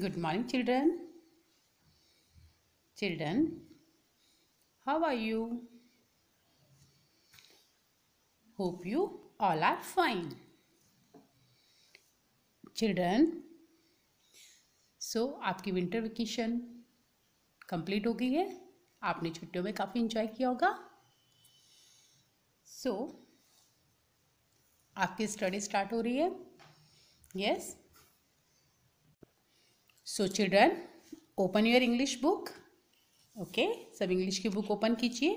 Good morning, children. Children, how are you? Hope you all are fine. Children, so, आपकी winter vacation complete हो गई है आपने छुट्टियों में काफ़ी enjoy किया होगा so, आपकी study start हो रही है yes? So children open your English book okay सब इंग्लिश की बुक ओपन कीजिए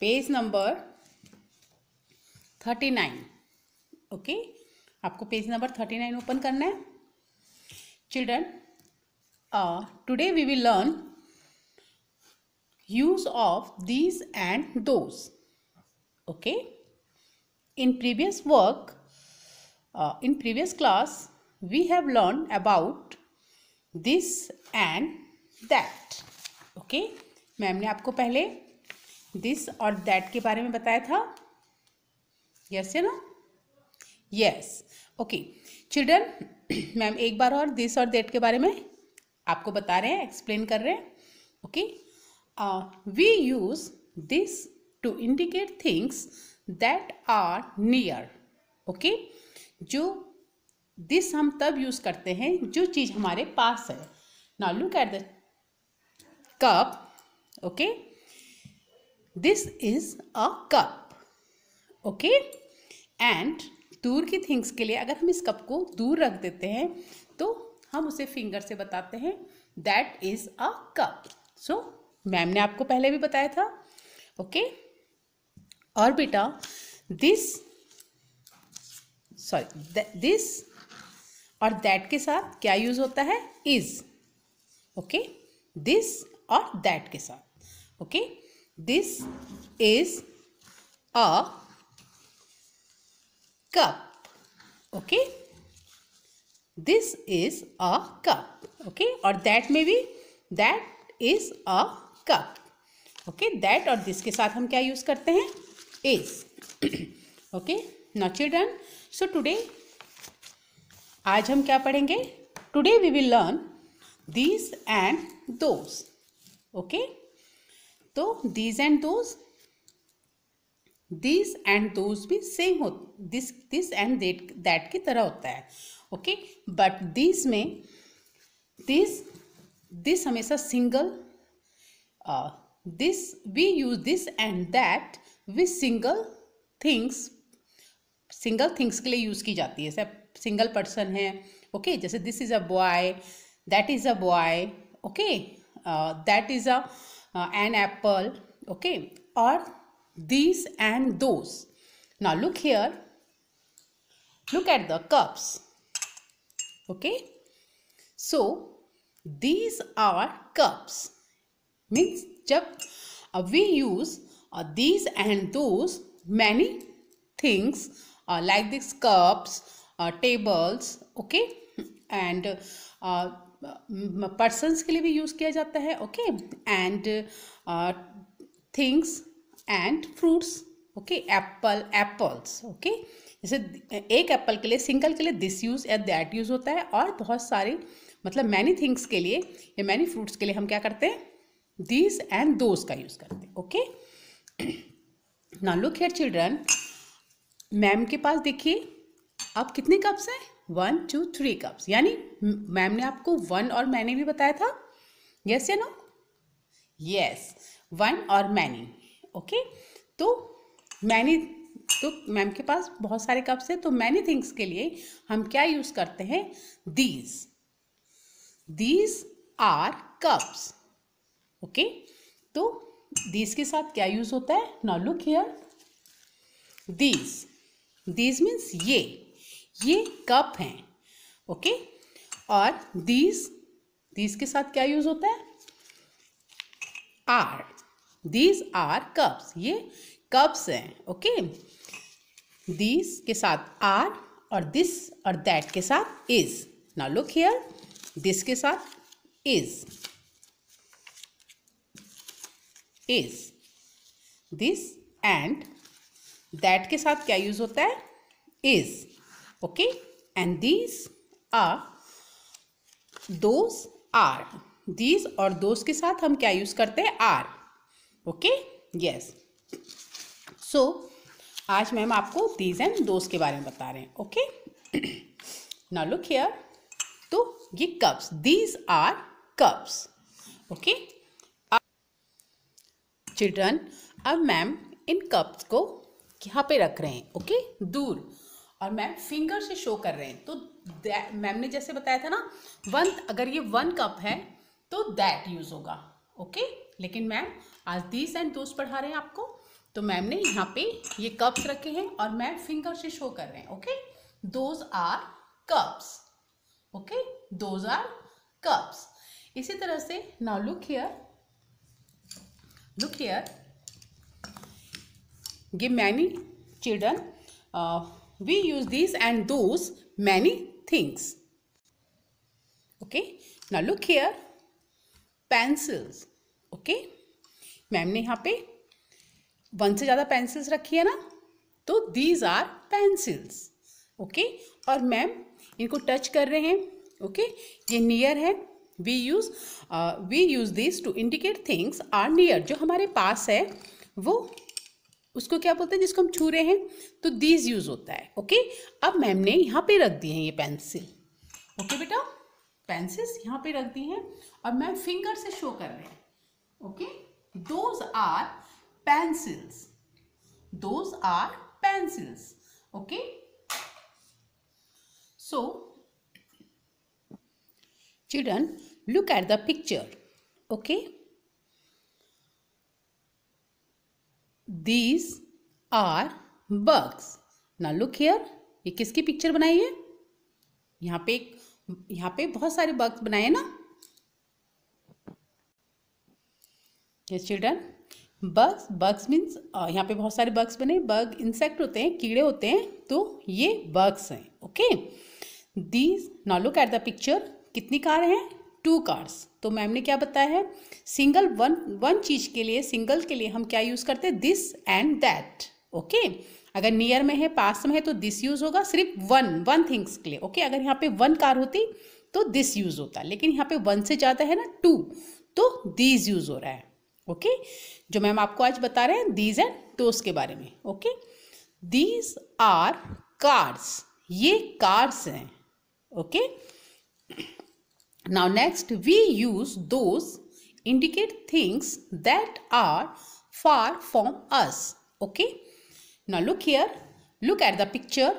page number thirty nine okay आपको page number thirty nine open करना है children today we will learn use of these and those okay in previous work in previous class we have learn about this and that okay ma'am ने आपको पहले this और that के बारे में बताया था यस या ना यस ओके चिल्ड्रन मैम एक बार और दिस और दैट के बारे में आपको बता रहे हैं एक्सप्लेन कर रहे हैं okay we use this to indicate things that are near okay जो दिस हम तब यूज़ करते हैं जो चीज़ हमारे पास है now look at the cup okay this is a cup okay and दूर की थिंग्स के लिए अगर हम इस कप को दूर रख देते हैं तो हम उसे फिंगर से बताते हैं that is a cup so ma'am ने आपको पहले भी बताया था ओके okay? और बेटा दिस सॉरी दिस और दैट के साथ क्या यूज़ होता है इज़ ओके दिस और दैट के साथ okay this is a cup okay this is a cup okay और दैट में भी that is a cup okay that और दिस के साथ हम क्या यूज़ करते हैं is okay not children so today आज हम क्या पढ़ेंगे today we will learn these and those okay तो these and those this and those भी सेम हो दिस दिस एंड दैट की तरह होता है ओके बट दिस में दिस दिस हमेशा single this we use this and that with single things single things के लिए यूज़ की जाती है सब सिंगल पर्सन है ओके जैसे this is a boy that is a boy okay that is a an apple okay और this and those now look here look at the cups okay so these are cups means जब we use these and those many things like this cups uh, tables okay and uh, persons के लिए भी use किया जाता है okay and uh, things and fruits okay apple apples okay जैसे एक Apple के लिए सिंगल के लिए दिस यूज़ या दैट यूज़ होता है और बहुत सारे मतलब मैनी थिंग्स के लिए या मैनी फ्रूट्स के लिए हम क्या करते हैं दिस एंड दोज का यूज़ करते हैं ओके ना लुक हेयर चिल्ड्रन मैम के पास देखिए अब कितने कप्स हैं वन टू थ्री कप्स यानी मैम ने आपको वन और मैंने भी बताया था यस या नो यस वन और मैनी ओके तो मैनी तो मैम के पास बहुत सारे कप्स हैं तो मैनी थिंग्स के लिए हम क्या यूज़ करते हैं these these are cups okay तो दीज के साथ क्या यूज़ होता है now look here these these means ये ये कप हैं ओके और दीज दीज के साथ क्या यूज होता है आर दीज आर कप्स ये कप्स हैं ओके दीज के साथ आर और दिस और दैट के साथ इज ना लुक हियर दिस के साथ is is this and that के साथ क्या यूज होता है is okay and these are those are these और those के साथ हम क्या use करते हैं are okay yes so आज मैम आपको these and those के बारे में बता रहे हैं okay now look here तो ये cups these are cups okay children अब मैम इन कप्स को यहाँ पे रख रहे हैं ओके दूर और मैम फिंगर से शो कर रहे हैं तो मैम ने जैसे बताया था ना वन अगर ये वन कप है तो दैट यूज़ होगा ओके लेकिन मैम आज दीज एंड दोस्त पढ़ा रहे हैं आपको तो मैम ने यहाँ पे ये कप्स रखे हैं और मैम फिंगर से शो कर रहे हैं okay those are cups okay those are cups इसी तरह से now look here look here give many children we use these and those many things. Okay. Now look here. Pencils. Okay. Ma'am ने यहाँ पे one से ज़्यादा pencils रखी है ना तो दीज आर पेंसिल्स ओके और मैम इनको टच कर रहे हैं ओके okay? ये नियर है we use we use this to indicate things are near जो हमारे पास है वो उसको क्या बोलते हैं जिसको हम छू रहे हैं तो दीज यूज होता है ओके अब मैम ने यहाँ पे रख दी है ये पेंसिल ओके बेटा पेंसिल्स यहाँ पे रख दी हैं और मैम फिंगर से शो कर रहे हैं okay those are pencils those are pencils okay so children look at the picture okay these are bugs ना लुक हेयर ये किसकी पिक्चर बनाई है यहाँ पे यहाँ पे बहुत सारे बग्स बनाए हैं ना yes children bugs bugs means यहाँ पे बहुत सारे बग्स बने बग इंसेक्ट होते हैं कीड़े होते हैं तो ये बग्स हैं okay these now look look at the picture कितनी कार हैं टू कार्ड्स तो मैम ने क्या बताया है सिंगल वन वन चीज के लिए सिंगल के लिए हम क्या यूज करते हैं दिस एंड दैट ओके अगर नियर में है पास में है तो दिस यूज होगा सिर्फ वन वन थिंग्स के लिए ओके okay? अगर यहाँ पे वन कार होती तो दिस यूज होता लेकिन यहाँ पे वन से ज्यादा है ना टू तो दीज यूज हो रहा है ओके okay? जो मैम आपको आज बता रहे हैं दीज एंड टोस के बारे में ओके दीज आर कार्ड्स ये कार्ड्स हैं okay okay? Now next we use those indicate things that are far from us. Okay. Now look here. Look at the picture.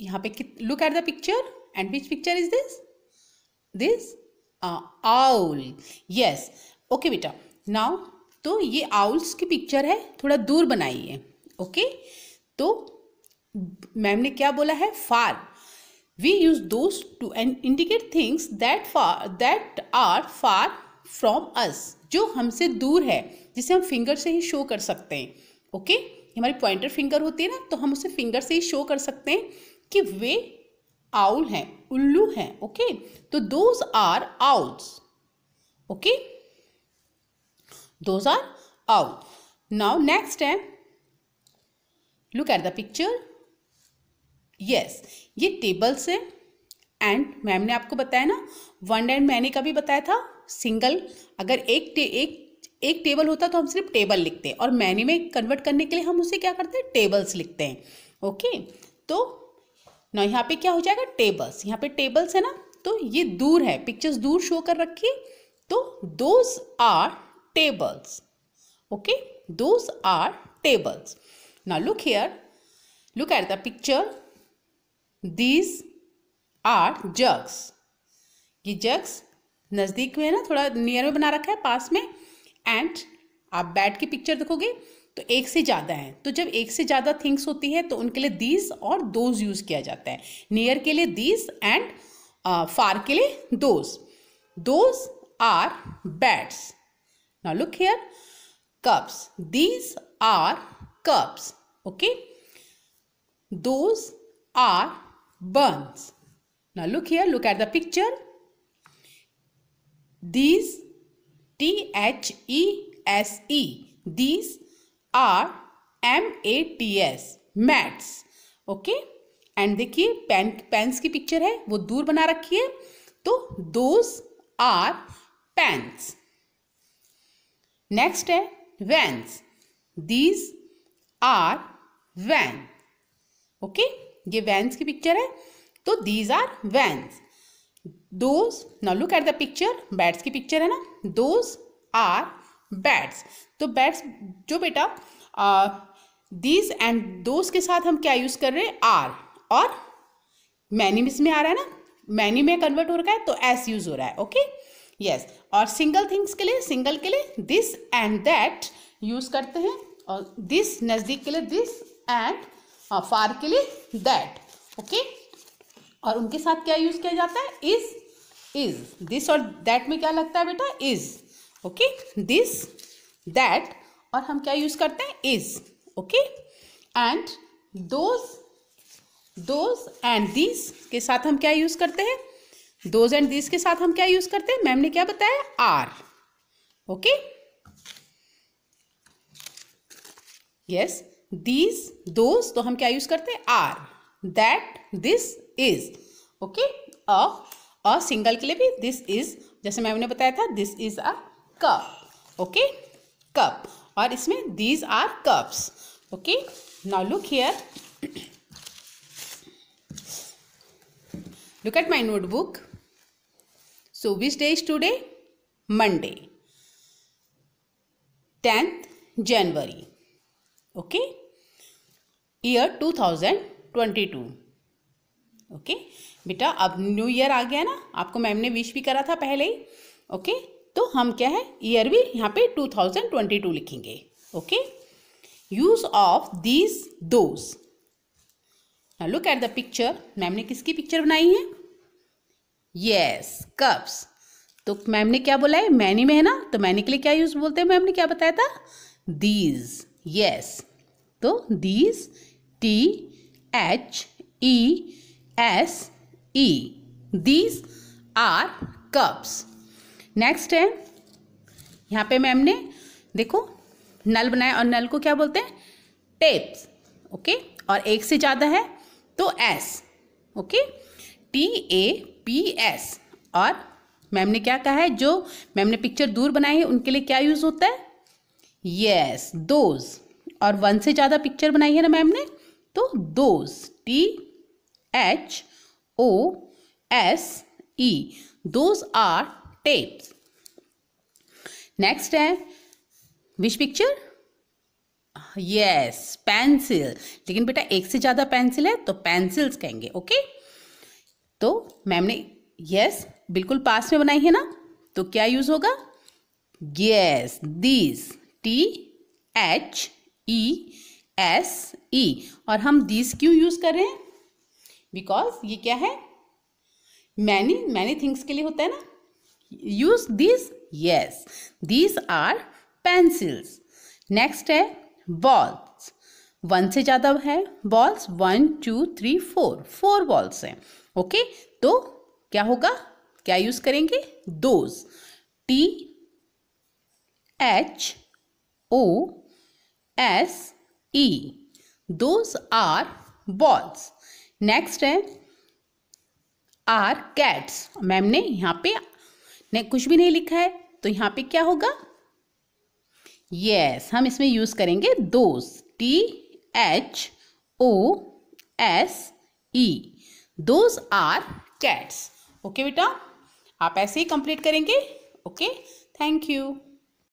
यहाँ पे look at the picture and which picture is this? This uh, owl. Yes. Okay बेटा. Now तो ये owls की picture है थोड़ा दूर बनाइए okay तो मैम ने क्या बोला है फार We use those to indicate things that far that are far from us जो हमसे दूर है जिसे हम फिंगर से ही शो कर सकते हैं ओके okay? हमारी पॉइंटर फिंगर होती है ना तो हम उसे फिंगर से ही शो कर सकते हैं कि वे आउल हैं उल्लू हैं ओके okay? तो those are owls okay those are owl now next है look at the picture yes ये टेबल्स है एंड मैम ने आपको बताया ना वन एंड मैनी का भी बताया था सिंगल अगर एक टे, एक एक टेबल होता तो हम सिर्फ टेबल लिखते हैं और मैनी में कन्वर्ट करने के लिए हम उसे क्या करते हैं टेबल्स लिखते हैं ओके तो ना यहाँ पे क्या हो जाएगा टेबल्स यहाँ पे टेबल्स है ना तो ये दूर है पिक्चर्स दूर शो कर रखिए तो those are tables okay those are tables now look here look at the picture these are jugs ये जग्स नज़दीक में है ना थोड़ा नियर में बना रखा है पास में एंड आप बैट की पिक्चर देखोगे तो एक से ज़्यादा है तो जब एक से ज़्यादा थिंग्स होती है तो उनके लिए दीज और दोज यूज़ किया जाता है नियर के लिए दीज एंड फार के लिए those those are bats now look here cups these are cups okay those are burns. Now look here, look at the picture. These T H E S E. These are M A T S. mats okay and देखिए pen pens ki picture hai wo dur bana rakhi hai to those are pens next hai vans these are van okay? ये vans की picture है तो these are vans those now look at the picture bats की picture है ना those are bats तो bats जो बेटा दीज एंड दोज के साथ हम क्या यूज़ कर रहे हैं आर और मैनी मिस में आ रहा है ना मैनी में कन्वर्ट तो हो रहा है तो एस यूज़ हो रहा है ओके okay? Yes yes. और सिंगल थिंग्स के लिए सिंगल के लिए दिस एंड दैट यूज़ करते हैं और दिस नज़दीक के लिए दिस एंड हाँ फार के लिए दैट ओके और उनके साथ क्या यूज़ किया जाता है इज इज दिस और दैट में क्या लगता है बेटा इज ओके दिस दैट और हम क्या यूज़ करते हैं is okay and those those and this के साथ हम क्या यूज़ करते हैं दोज एंड दिस के साथ हम क्या यूज़ करते हैं मैम ने क्या बताया are okay yes these those तो हम क्या यूज करते हैं are that this is okay a single के लिए भी दिस इज जैसे मैं उन्हें बताया था this is a cup okay cup और इसमें these are cups okay now look here at at notebook so which day is today Monday tenth January okay okay year two okay बेटा अब new year आ गया ना आपको ma'am ने wish भी करा था पहले ही ओके तो हम क्या है ईयर भी यहाँ पे टू थाउजेंड ट्वेंटी टू लिखेंगे okay use of these those look at the picture ma'am ने किसकी पिक्चर बनाई है यस कप्स तो मैम ने क्या बोला है मैनी में है ना तो मैनी के लिए क्या यूज बोलते हैं मैम ने क्या बताया था दीज यस तो these T H E S E these are cups next है यहाँ पे मैम ने देखो नल बनाया और नल को क्या बोलते हैं टेप्स ओके और एक से ज़्यादा है तो S okay T A P S और मैम ने क्या कहा है जो मैम ने पिक्चर दूर बनाई है उनके लिए क्या यूज़ होता है यस yes, दोज और वन से ज़्यादा पिक्चर बनाई है ना मैम ने तो those T H O S E those are taps next है विश पिक्चर यस पेंसिल लेकिन बेटा एक से ज़्यादा पेंसिल है तो पेंसिल्स कहेंगे ओके तो मैम ने यस बिल्कुल पास में बनाई है ना तो क्या यूज़ होगा yes this T H E S E e. और हम दिस क्यों यूज़ कर रहे हैं बिकॉज ये क्या है मैनी मैनी थिंग्स के लिए होता है ना use this yes this are pencils next है बॉल्स वन से ज़्यादा है balls one two three four four balls हैं ओके तो क्या होगा क्या यूज़ करेंगे those T H O S E. Those are balls. Next है आर कैट्स मैम ने यहाँ पे ने कुछ भी नहीं लिखा है तो यहाँ पे क्या होगा yes, हम इसमें यूज करेंगे those. T H O S E Those are cats okay बेटा आप ऐसे ही कंप्लीट करेंगे ओके थैंक यू